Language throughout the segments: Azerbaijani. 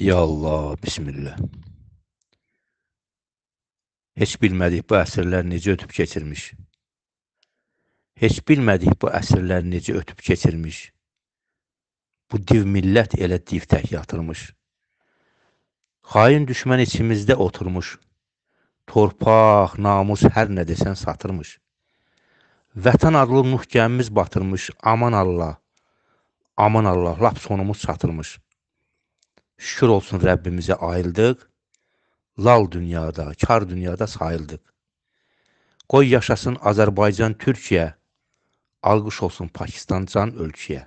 Ya Allah, bismillah. Heç bilmədik bu əsrlər necə ötüb keçirmiş. Heç bilmədik bu əsrlər necə ötüb keçirmiş. Bu div millət elə div tək yatırmış. Xain düşmən içimizdə oturmuş. Torpaq, namus hər nə desən satırmış. Vətən adlı nuh gəmimiz batırmış. Aman Allah. Aman Allah, lap sonumuz çatırmış. Şükür olsun Rəbbimizə ayıldıq. Lal dünyada, kar dünyada sayıldıq. Qoy yaşasın Azərbaycan Türkiyə, alqış olsun Pakistan can ölkəyə.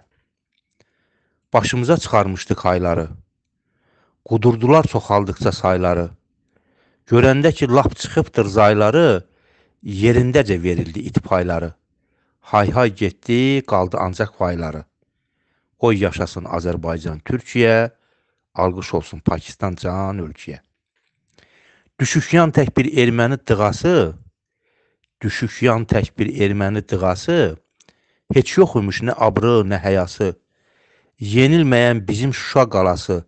Başımıza çıxarmışdıq ayları. Qudurdular çoxaldıqca sayları. Görəndə ki, lap çıxıbdır zayları, yerindəcə verildi it payları. Hay-hay getdi, qaldı ancaq payları. Qoy yaşasın Azərbaycan Türkiyə, Alqış olsun Pakistan can ölkəyə. Düşükyan tək bir erməni dığası, düşükyan tək bir erməni dığası, heç yox imiş nə abrı, nə həyası. Yenilməyən bizim Şuşa qalası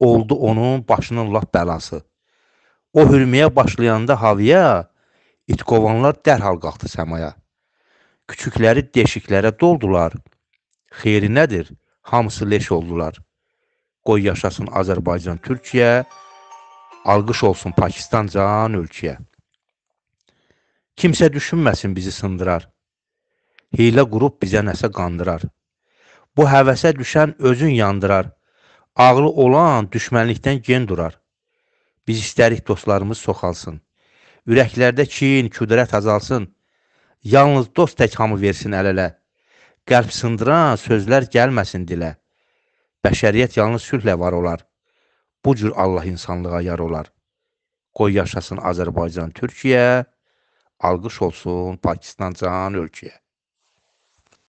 oldu onun başının lap bəlası. O hürməyə başlayanda havaya it qovanlar dərhal qalxdı səmaya. Küçükləri deşiklərə doldular. Xeyri nədir? Hamısı leş oldular. Qoy yaşasın Azərbaycan Türkiyə, alqış olsun Pakistan can ölkəyə. Kimsə düşünməsin bizi sındırar. Hilə qurub bizə nəsə qandırar. Bu həvəsə düşən özün yandırar. Ağlı olan düşmənlikdən gen durar. Biz istərik dostlarımız soxalsın. Ürəklərdə kin, küdrət azalsın. Yalnız dost tək hamı versin əl-ələ. Qəlb sındıran sözlər gəlməsin dilə. Bəşəriyyət yalnız sülhlə var olar. Bu cür Allah insanlığa yar olar. Qoy yaşasın Azərbaycan Türkiyə, alqış olsun Pakistan can ölkəyə.